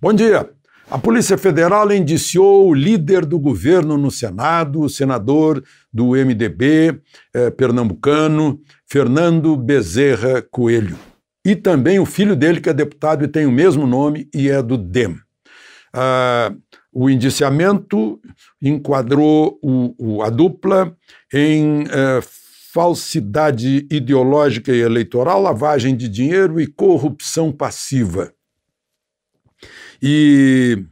Bom dia. A Polícia Federal indiciou o líder do governo no Senado, o senador do MDB eh, pernambucano, Fernando Bezerra Coelho. E também o filho dele, que é deputado e tem o mesmo nome e é do DEM. Ah, o indiciamento enquadrou o, o, a dupla em eh, falsidade ideológica e eleitoral, lavagem de dinheiro e corrupção passiva. E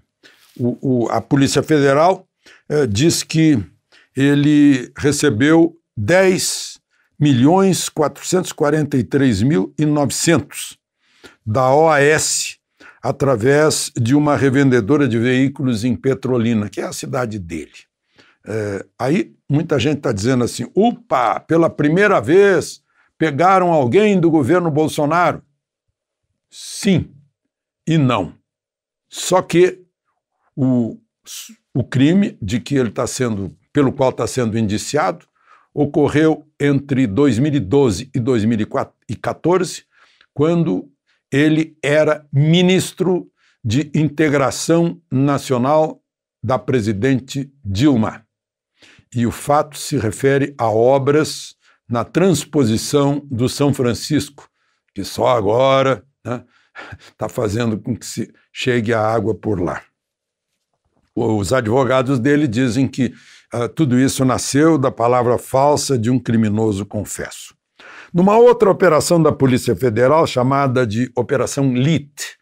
o, o, a Polícia Federal eh, diz que ele recebeu 10 milhões 443 mil e 900 da OAS através de uma revendedora de veículos em Petrolina, que é a cidade dele. É, aí muita gente está dizendo assim: upa, pela primeira vez pegaram alguém do governo Bolsonaro. Sim e não. Só que o, o crime de que ele está sendo, pelo qual está sendo indiciado, ocorreu entre 2012 e 2014, quando ele era ministro de Integração Nacional da presidente Dilma e o fato se refere a obras na transposição do São Francisco, que só agora está né, tá fazendo com que se chegue a água por lá. Os advogados dele dizem que uh, tudo isso nasceu da palavra falsa de um criminoso confesso. Numa outra operação da Polícia Federal, chamada de Operação LIT,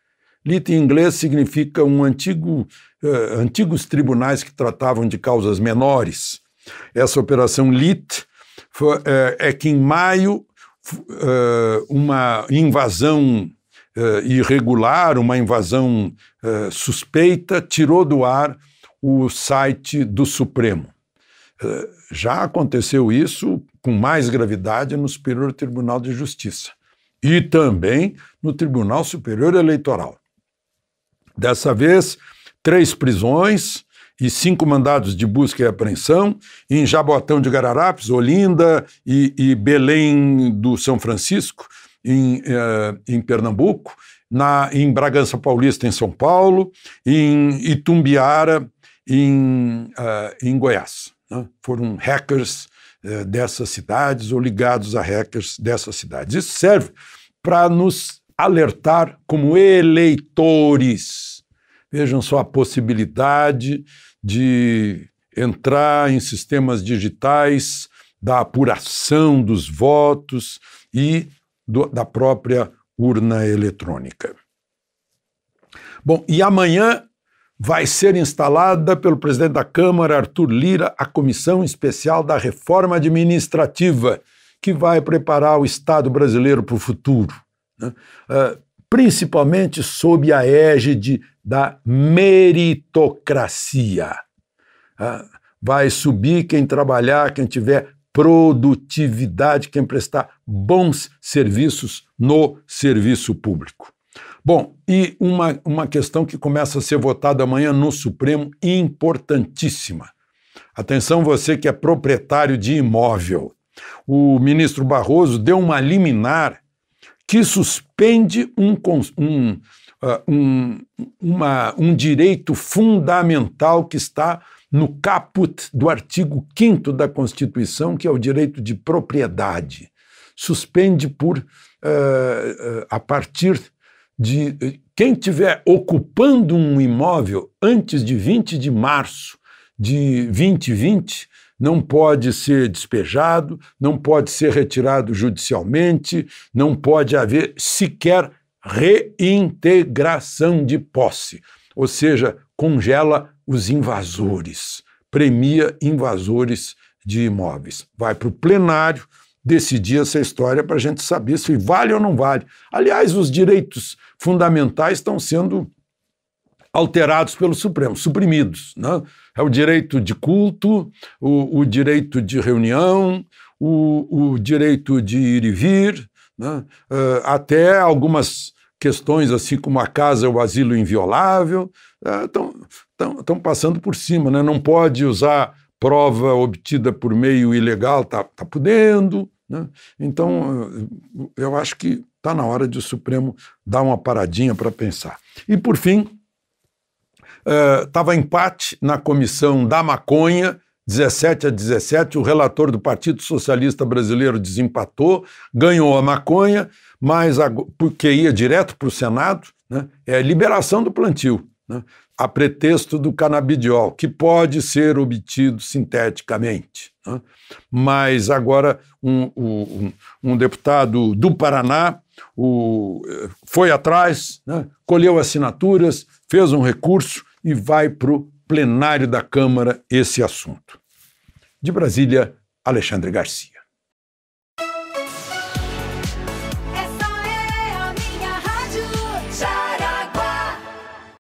LIT em inglês significa um antigo, uh, antigos tribunais que tratavam de causas menores, essa operação LIT foi, é, é, que em maio eh, uma invasão eh, irregular, uma invasão suspeita, tirou do ar o site do Supremo. já aconteceu isso com mais gravidade no Superior Tribunal de Justiça e também no Tribunal Superior Eleitoral. Dessa vez, três prisões, e cinco mandados de busca e apreensão em Jabotão de Gararapes, Olinda e, e Belém do São Francisco, em, eh, em Pernambuco, na, em Bragança Paulista, em São Paulo, em Itumbiara, em, uh, em Goiás. Né? Foram hackers eh, dessas cidades ou ligados a hackers dessas cidades. Isso serve para nos alertar como eleitores Vejam só a possibilidade de entrar em sistemas digitais, da apuração dos votos e do, da própria urna eletrônica. Bom, e amanhã vai ser instalada pelo presidente da Câmara, Arthur Lira, a Comissão Especial da Reforma Administrativa, que vai preparar o Estado brasileiro para o futuro. Né? Uh, principalmente sob a égide da meritocracia. Ah, vai subir quem trabalhar, quem tiver produtividade, quem prestar bons serviços no serviço público. Bom, e uma, uma questão que começa a ser votada amanhã no Supremo, importantíssima. Atenção, você que é proprietário de imóvel. O ministro Barroso deu uma liminar que suspende um, um, ah, um, uma, um direito fundamental que está no caput do artigo 5 da Constituição, que é o direito de propriedade. Suspende por, uh, uh, a partir de. Quem tiver ocupando um imóvel antes de 20 de março de 2020 não pode ser despejado, não pode ser retirado judicialmente, não pode haver sequer reintegração de posse, ou seja, congela os invasores, premia invasores de imóveis. Vai para o plenário decidir essa história para a gente saber se vale ou não vale. Aliás, os direitos fundamentais estão sendo alterados pelo Supremo, suprimidos. Né? É o direito de culto, o, o direito de reunião, o, o, direito de ir e vir, né? uh, até algumas questões assim como a casa, o asilo inviolável, estão é, uh, passando por cima. Né? Não pode usar prova obtida por meio ilegal, está tá podendo. Né? Então, eu acho que está na hora de o Supremo dar uma paradinha para pensar. E, por fim, Estava eh, uh, empate na comissão da maconha, 17 a 17. O relator do Partido Socialista Brasileiro desempatou, ganhou a maconha, mas a, porque ia direto para o Senado, né, é liberação do plantio, né, a pretexto do canabidiol, que pode ser obtido sinteticamente. Né. Mas agora um, um, um deputado do Paraná, o, eh, foi atrás, né, colheu assinaturas, fez um recurso e vai para o plenário da Câmara esse assunto. De Brasília, Alexandre Garcia.